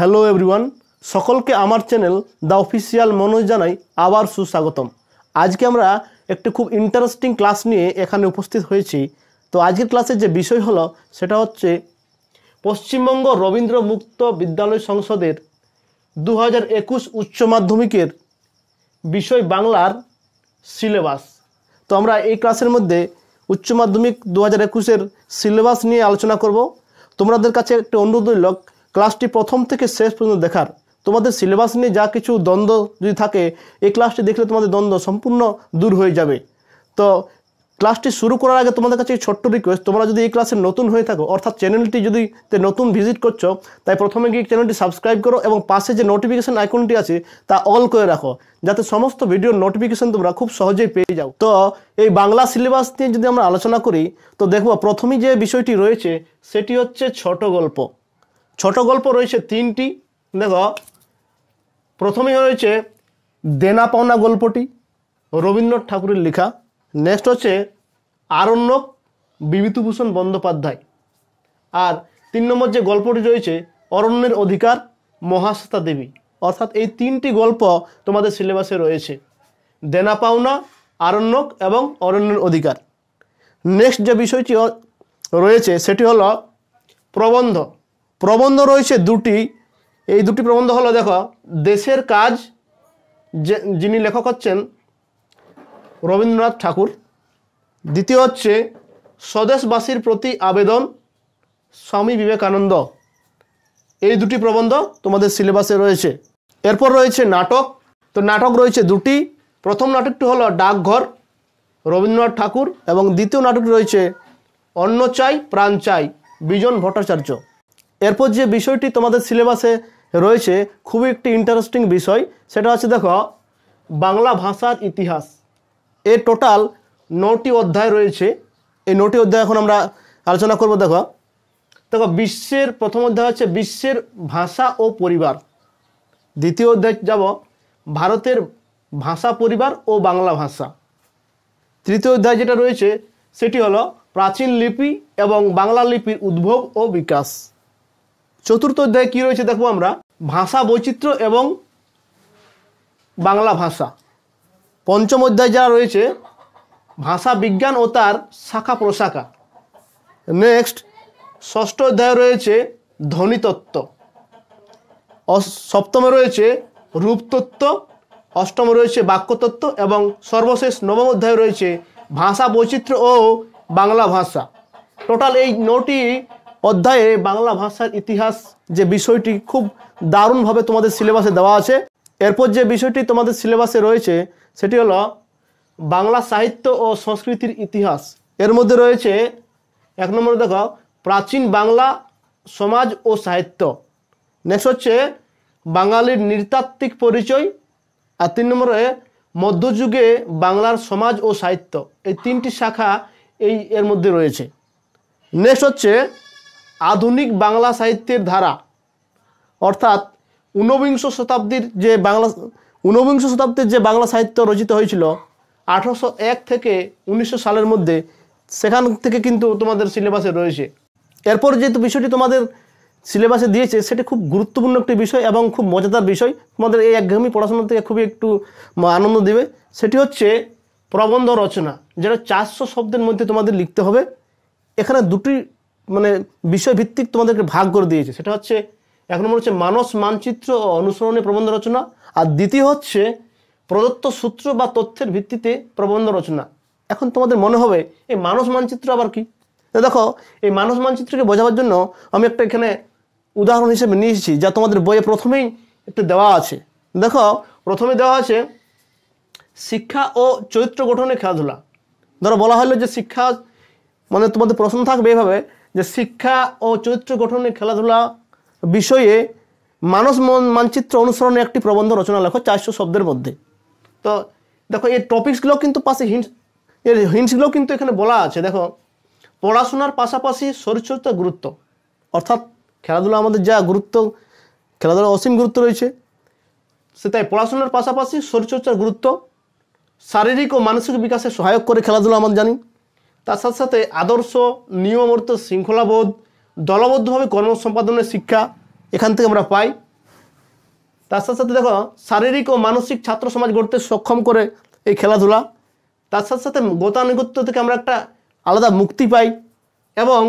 hello everyone সকলকে আমার channel the official Manoj জানাই আবার সুস্বাগতম আজকে আমরা একটি খুব ইন্টারেস্টিং ক্লাস নিয়ে এখানে উপস্থিত হয়েছি তো আজকের ক্লাসের যে বিষয় হলো সেটা হচ্ছে পশ্চিমবঙ্গ রবীন্দ্র মুক্ত বিদ্যালয় সংসদের দু হাজার একুশ উচ্চ মাধ্যমিকের বিষয় বাংলার সিলেবাস তো আমরা এই ক্লাসের মধ্যে উচ্চ মাধ্যমিক দু হাজার একুশের সিলেবাস নিয়ে আলোচনা করব তোমাদের কাছে একটা অনুরোধ রইল ক্লাসটি প্রথম থেকে শেষ পর্যন্ত দেখার তোমাদের সিলেবাস নিয়ে যা কিছু দ্বন্দ্ব যদি থাকে এই ক্লাসটি দেখলে তোমাদের দ্বন্দ্ব সম্পূর্ণ দূর হয়ে যাবে তো ক্লাসটি শুরু করার আগে তোমাদের কাছে ছোট্ট রিকোয়েস্ট তোমরা যদি এই ক্লাসে নতুন হয়ে থাকো অর্থাৎ চ্যানেলটি যদি নতুন ভিজিট করছো তাই প্রথমে গিয়ে চ্যানেলটি সাবস্ক্রাইব করো এবং পাশে যে নোটিফিকেশান আইকনটি আছে তা অল করে রাখো যাতে সমস্ত ভিডিওর নোটিফিকেশান তোমরা খুব সহজেই পেয়ে যাও তো এই বাংলা সিলেবাস নিয়ে যদি আমরা আলোচনা করি তো দেখবো প্রথমেই যে বিষয়টি রয়েছে সেটি হচ্ছে ছোট গল্প ছোট গল্প রয়েছে তিনটি দেখো প্রথমেই রয়েছে দেনা পাওনা গল্পটি রবীন্দ্রনাথ ঠাকুরের লেখা নেক্সট হচ্ছে আরণ্যক বিভূতিভূষণ বন্দ্যোপাধ্যায় আর তিন নম্বর যে গল্পটি রয়েছে অরণ্যের অধিকার মহাশ্বেতা দেবী অর্থাৎ এই তিনটি গল্প তোমাদের সিলেবাসে রয়েছে দেনা পাওনা আরণ্যক এবং অরণ্যের অধিকার নেক্সট যে বিষয়টি রয়েছে সেটি হলো প্রবন্ধ প্রবন্ধ রয়েছে দুটি এই দুটি প্রবন্ধ হলো দেখো দেশের কাজ যিনি লেখক হচ্ছেন রবীন্দ্রনাথ ঠাকুর দ্বিতীয় হচ্ছে স্বদেশবাসীর প্রতি আবেদন স্বামী বিবেকানন্দ এই দুটি প্রবন্ধ তোমাদের সিলেবাসে রয়েছে এরপর রয়েছে নাটক তো নাটক রয়েছে দুটি প্রথম নাটকটি হলো ডাকঘর রবীন্দ্রনাথ ঠাকুর এবং দ্বিতীয় নাটকটি রয়েছে অন্ন চাই প্রাণ চাই বিজন ভট্টাচার্য এরপর যে বিষয়টি তোমাদের সিলেবাসে রয়েছে খুবই একটি ইন্টারেস্টিং বিষয় সেটা হচ্ছে দেখো বাংলা ভাষার ইতিহাস এ টোটাল নটি অধ্যায় রয়েছে এই নটি অধ্যায় এখন আমরা আলোচনা করব দেখো দেখো বিশ্বের প্রথম অধ্যায় হচ্ছে বিশ্বের ভাষা ও পরিবার দ্বিতীয় অধ্যায় যাব ভারতের ভাষা পরিবার ও বাংলা ভাষা তৃতীয় অধ্যায় যেটা রয়েছে সেটি হলো প্রাচীন লিপি এবং বাংলা লিপির উদ্ভব ও বিকাশ চতুর্থ অধ্যায়ে কী রয়েছে দেখবো আমরা ভাষা বৈচিত্র্য এবং বাংলা ভাষা পঞ্চম অধ্যায় যা রয়েছে ভাষা বিজ্ঞান ও তার শাখা প্রশাখা নেক্সট ষষ্ঠ অধ্যায় রয়েছে ধ্বনিতত্ত্ব সপ্তমে রয়েছে রূপতত্ত্ব অষ্টম রয়েছে বাক্যতত্ত্ব এবং সর্বশেষ নবম অধ্যায় রয়েছে ভাষা বৈচিত্র্য ও বাংলা ভাষা টোটাল এই নটি অধ্যায়ে বাংলা ভাষার ইতিহাস যে বিষয়টি খুব দারুণভাবে তোমাদের সিলেবাসে দেওয়া আছে এরপর যে বিষয়টি তোমাদের সিলেবাসে রয়েছে সেটি হলো বাংলা সাহিত্য ও সংস্কৃতির ইতিহাস এর মধ্যে রয়েছে এক নম্বরে দেখো প্রাচীন বাংলা সমাজ ও সাহিত্য নেক্সট হচ্ছে বাঙালির নৃতাত্ত্বিক পরিচয় আর তিন নম্বরে মধ্যযুগে বাংলার সমাজ ও সাহিত্য এই তিনটি শাখা এই এর মধ্যে রয়েছে নেক্সট হচ্ছে আধুনিক বাংলা সাহিত্যের ধারা অর্থাৎ ঊনবিংশ শতাব্দীর যে বাংলা ঊনবিংশ শতাব্দীর যে বাংলা সাহিত্য রচিত হয়েছিল আঠারোশো এক থেকে উনিশশো সালের মধ্যে সেখান থেকে কিন্তু তোমাদের সিলেবাসে রয়েছে এরপর যেহেতু বিষয়টি তোমাদের সিলেবাসে দিয়েছে সেটি খুব গুরুত্বপূর্ণ একটি বিষয় এবং খুব মজাদার বিষয় তোমাদের এই একঘামি পড়াশোনা থেকে খুবই একটু আনন্দ দেবে সেটি হচ্ছে প্রবন্ধ রচনা যেটা চারশো শব্দের মধ্যে তোমাদের লিখতে হবে এখানে দুটি মানে বিষয়ভিত্তিক তোমাদেরকে ভাগ করে দিয়েছে সেটা হচ্ছে এক নম্বর হচ্ছে মানস মানচিত্র ও অনুসরণে প্রবন্ধ রচনা আর দ্বিতীয় হচ্ছে প্রদত্ত সূত্র বা তথ্যের ভিত্তিতে প্রবন্ধ রচনা এখন তোমাদের মনে হবে এই মানস মানচিত্র আবার কি দেখো এই মানস মানচিত্রকে বোঝাবার জন্য আমি একটা এখানে উদাহরণ হিসেবে নিয়েছি যা তোমাদের বইয়ে প্রথমেই একটু দেওয়া আছে দেখো প্রথমে দেওয়া আছে শিক্ষা ও চরিত্র গঠনে খেলাধুলা ধরো বলা হলো যে শিক্ষা মানে তোমাদের প্রশ্ন থাকবে এভাবে যে শিক্ষা ও চরিত্র গঠনে খেলাধুলা বিষয়ে মানস মানচিত্র অনুসরণে একটি প্রবন্ধ রচনা লেখো চারশো শব্দের মধ্যে তো দেখো এই টপিকসগুলো কিন্তু পাশে হিন্টস এর হিন্টসগুলো কিন্তু এখানে বলা আছে দেখো পড়াশোনার পাশাপাশি শরীরচর্চার গুরুত্ব অর্থাৎ খেলাধুলা আমাদের যা গুরুত্ব খেলাধুলার অসীম গুরুত্ব রয়েছে সে তাই পড়াশোনার পাশাপাশি শরীরচর্চার গুরুত্ব শারীরিক ও মানসিক বিকাশে সহায়ক করে খেলাধুলা আমরা জানি তার সাথে সাথে আদর্শ নিয়মর্ত শৃঙ্খলাবোধ দলবদ্ধভাবে কর্ম সম্পাদনের শিক্ষা এখান থেকে আমরা পাই তার সাথে সাথে দেখো শারীরিক ও মানসিক ছাত্র সমাজ গড়তে সক্ষম করে এই খেলাধুলা তার সাথে সাথে গতানুগত্য থেকে আমরা একটা আলাদা মুক্তি পাই এবং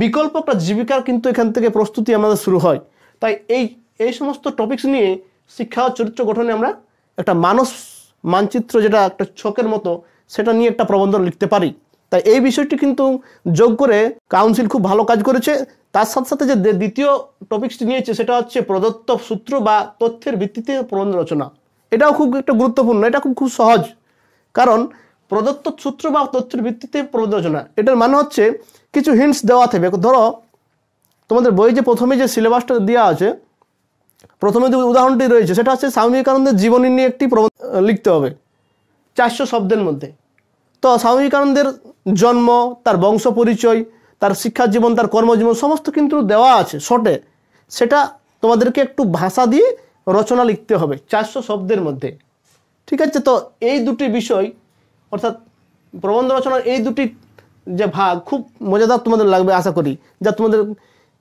বিকল্প একটা জীবিকার কিন্তু এখান থেকে প্রস্তুতি আমাদের শুরু হয় তাই এই এই সমস্ত টপিক্স নিয়ে শিক্ষা ও চরিত্র গঠনে আমরা একটা মানস মানচিত্র যেটা একটা ছকের মতো সেটা নিয়ে একটা প্রবন্ধ লিখতে পারি তাই এই বিষয়টি কিন্তু যোগ করে কাউন্সিল খুব ভালো কাজ করেছে তার সাথে সাথে যে দ্বিতীয় টপিকসটি নিয়েছে সেটা হচ্ছে প্রদত্ত সূত্র বা তথ্যের ভিত্তিতে প্রবন্ধ রচনা এটাও খুব একটা গুরুত্বপূর্ণ এটা খুব খুব সহজ কারণ প্রদত্ত সূত্র বা তথ্যের ভিত্তিতে প্রবন্ধ রচনা এটার মানে হচ্ছে কিছু হিন্টস দেওয়া থাকবে ধরো তোমাদের বই যে প্রথমে যে সিলেবাসটা দেওয়া আছে প্রথমে যে উদাহরণটি রয়েছে সেটা হচ্ছে স্বামী বিবেকানন্দের জীবনী নিয়ে একটি প্রবন্ধ লিখতে হবে চারশো শব্দের মধ্যে তো স্বামী বিবেকানন্দের জন্ম তার বংশ পরিচয় তার শিক্ষা জীবন তার কর্মজীবন সমস্ত কিন্তু দেওয়া আছে শটে সেটা তোমাদেরকে একটু ভাষা দিয়ে রচনা লিখতে হবে চারশো শব্দের মধ্যে ঠিক আছে তো এই দুটি বিষয় অর্থাৎ প্রবন্ধ রচনার এই দুটি যে ভাগ খুব মজাদার তোমাদের লাগবে আশা করি যা তোমাদের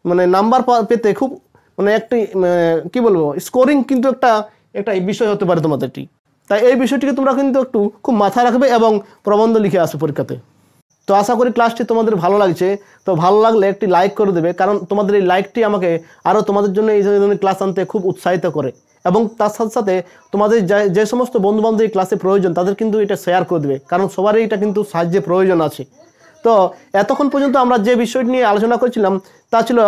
মানে নাম্বার পেতে খুব মানে একটি মানে কি বলবো স্কোরিং কিন্তু একটা একটা বিষয় হতে পারে তোমাদেরটি তাই এই বিষয়টিকে তোমরা কিন্তু একটু খুব মাথায় রাখবে এবং প্রবন্ধ লিখে আসবে পরীক্ষাতে তো আশা করি ক্লাসটি তোমাদের ভালো লাগছে তো ভালো লাগলে একটি লাইক করে দেবে কারণ তোমাদের এই লাইকটি আমাকে আরও তোমাদের জন্য এই ধরনের ক্লাস আনতে খুব উৎসাহিত করে এবং তার সাথে সাথে তোমাদের যে সমস্ত বন্ধুবান্ধব এই ক্লাসে প্রয়োজন তাদের কিন্তু এটা শেয়ার করে দেবে কারণ সবারই এটা কিন্তু সাহায্যে প্রয়োজন আছে তো এতক্ষণ পর্যন্ত আমরা যে বিষয়টি নিয়ে আলোচনা করছিলাম তা ছিল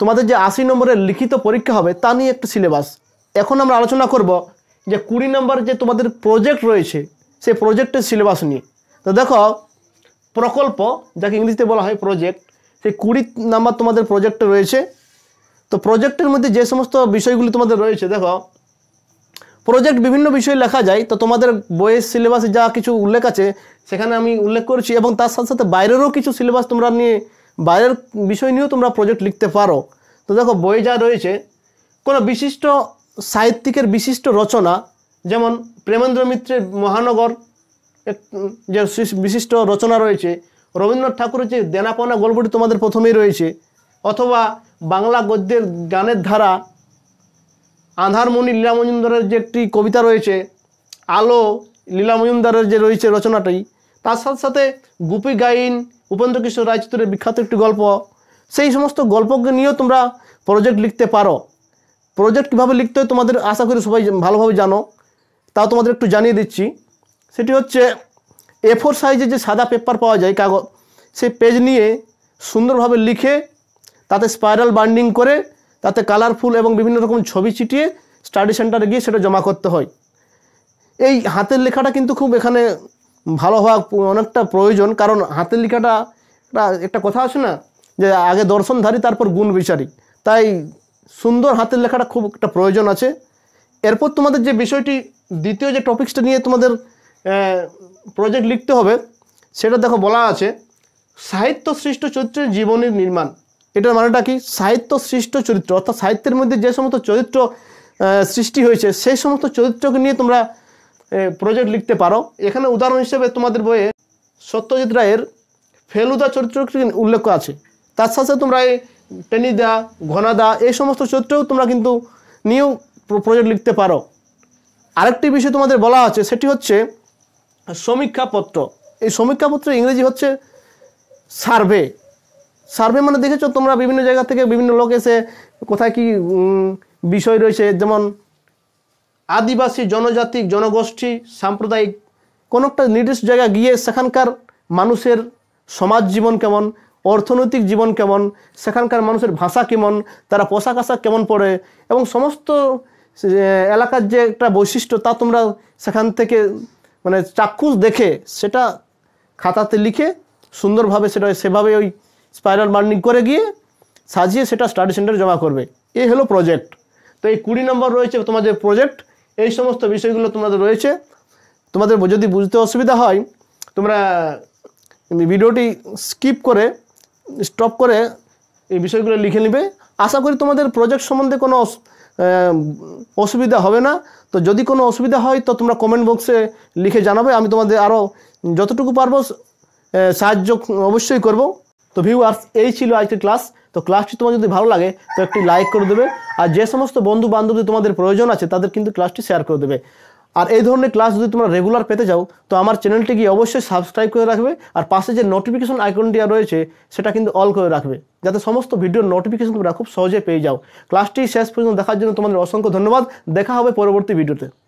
তোমাদের যে আশি নম্বরের লিখিত পরীক্ষা হবে তা নিয়ে একটা সিলেবাস এখন আমরা আলোচনা করব যে কুড়ি নম্বর যে তোমাদের প্রজেক্ট রয়েছে সে প্রজেক্টের সিলেবাস নিয়ে তো দেখো প্রকল্প যাকে ইংরেজিতে বলা হয় প্রজেক্ট সেই কুড়ি নাম্বার তোমাদের প্রজেক্টে রয়েছে তো প্রজেক্টের মধ্যে যে সমস্ত বিষয়গুলি তোমাদের রয়েছে দেখো প্রজেক্ট বিভিন্ন বিষয়ে লেখা যায় তো তোমাদের বইয়ের সিলেবাসে যা কিছু উল্লেখ আছে সেখানে আমি উল্লেখ করেছি এবং তার সাথে সাথে বাইরেরও কিছু সিলেবাস তোমরা নিয়ে বাইরের বিষয় নিয়েও তোমরা প্রজেক্ট লিখতে পারো তো দেখো বইয়ে যা রয়েছে কোনো বিশিষ্ট সাহিত্যিকের বিশিষ্ট রচনা যেমন প্রেমেন্দ্র মিত্রের মহানগর যে বিশিষ্ট রচনা রয়েছে রবীন্দ্রনাথ ঠাকুরের যে দেনাপনা গল্পটি তোমাদের প্রথমেই রয়েছে অথবা বাংলা গদ্যের গানের ধারা আধারমণি লীলা মজুমদারের যে একটি কবিতা রয়েছে আলো লীলা মজুমদারের যে রয়েছে রচনাটি তার সাথে সাথে গুপি গাইন উপেন্দ্র কিশোর রায়চিত্রের বিখ্যাত একটি গল্প সেই সমস্ত গল্পকে নিয়েও তোমরা প্রজেক্ট লিখতে পারো প্রজেক্ট কীভাবে লিখতে হয় তোমাদের আশা করি সবাই ভালোভাবে জানো তাও তোমাদের একটু জানিয়ে দিচ্ছি সেটি হচ্ছে এ ফোর সাইজে যে সাদা পেপার পাওয়া যায় কাগজ সেই পেজ নিয়ে সুন্দরভাবে লিখে তাতে স্পাইরাল বান্ডিং করে তাতে কালারফুল এবং বিভিন্ন রকম ছবি চিটিয়ে স্টাডি সেন্টারে গিয়ে সেটা জমা করতে হয় এই হাতের লেখাটা কিন্তু খুব এখানে ভালো হওয়া অনেকটা প্রয়োজন কারণ হাতের লেখাটা একটা কথা আছে না যে আগে দর্শনধারী তারপর গুণ বিচারী তাই সুন্দর হাতের লেখাটা খুব একটা প্রয়োজন আছে এরপর তোমাদের যে বিষয়টি দ্বিতীয় যে টপিক্সটা নিয়ে তোমাদের প্রজেক্ট লিখতে হবে সেটা দেখো বলা আছে সাহিত্য সৃষ্ট চরিত্রের জীবনের নির্মাণ এটার মানেটা কি সাহিত্য সৃষ্ট চরিত্র অর্থাৎ সাহিত্যের মধ্যে যে সমস্ত চরিত্র সৃষ্টি হয়েছে সেই সমস্ত চরিত্রকে নিয়ে তোমরা প্রজেক্ট লিখতে পারো এখানে উদাহরণ হিসেবে তোমাদের বইয়ে সত্যজিৎ রায়ের ফেলুদা চরিত্র উল্লেখ আছে তার সাথে তোমরা এই টেনিদা ঘনাদা এই সমস্ত চরিত্রেও তোমরা কিন্তু নিয়েও প্রজেক্ট লিখতে পারো আরেকটি বিষয় তোমাদের বলা আছে সেটি হচ্ছে সমীক্ষাপত্র এই সমীক্ষাপত্র ইংরেজি হচ্ছে সার্ভে সার্ভে মানে দেখেছো তোমরা বিভিন্ন জায়গা থেকে বিভিন্ন লোক এসে কোথায় কি বিষয় রয়েছে যেমন আদিবাসী জনজাতি জনগোষ্ঠী সাম্প্রদায়িক কোনো একটা নির্দিষ্ট জায়গা গিয়ে সেখানকার মানুষের সমাজ জীবন কেমন অর্থনৈতিক জীবন কেমন সেখানকার মানুষের ভাষা কেমন তারা পোশাক আশাক কেমন পড়ে এবং সমস্ত এলাকার যে একটা বৈশিষ্ট্য তা তোমরা সেখান থেকে মানে চাক্ষুষ দেখে সেটা খাতাতে লিখে সুন্দরভাবে সেটা সেভাবে ওই স্পাইরাল বার্নিং করে গিয়ে সাজিয়ে সেটা স্টাডি সেন্টারে জমা করবে এ হলো প্রজেক্ট তো এই কুড়ি নম্বর রয়েছে তোমাদের প্রজেক্ট এই সমস্ত বিষয়গুলো তোমাদের রয়েছে তোমাদের যদি বুঝতে অসুবিধা হয় তোমরা ভিডিওটি স্কিপ করে স্টপ করে এই বিষয়গুলো লিখে নেবে আশা করি তোমাদের প্রজেক্ট সম্বন্ধে কোনো অসুবিধা হবে না তো যদি কোনো অসুবিধা হয় তো তোমরা কমেন্ট বক্সে লিখে জানাবে আমি তোমাদের আরও যতটুকু পারবো সাহায্য অবশ্যই করব তো ভিউ আর এই ছিল আজকের ক্লাস তো ক্লাসটি তোমার যদি ভালো লাগে তো একটি লাইক করে দেবে আর যে সমস্ত বন্ধু বান্ধবদের তোমাদের প্রয়োজন আছে তাদের কিন্তু ক্লাসটি শেয়ার করে দেবে আর এই ধরনের ক্লাস যদি তোমরা রেগুলার পেতে চাও তো আমার চ্যানেলটি গিয়ে অবশ্যই সাবস্ক্রাইব করে রাখবে আর পাশে যে নোটিফিকেশন আইকনটি রয়েছে সেটা কিন্তু অল করে রাখবে যাতে সমস্ত ভিডিওর নোটিফিকেশন তোমরা খুব সহজে পেয়ে যাও ক্লাসটি শেষ পর্যন্ত দেখার জন্য তোমাদের অসংখ্য ধন্যবাদ দেখা হবে পরবর্তী ভিডিওতে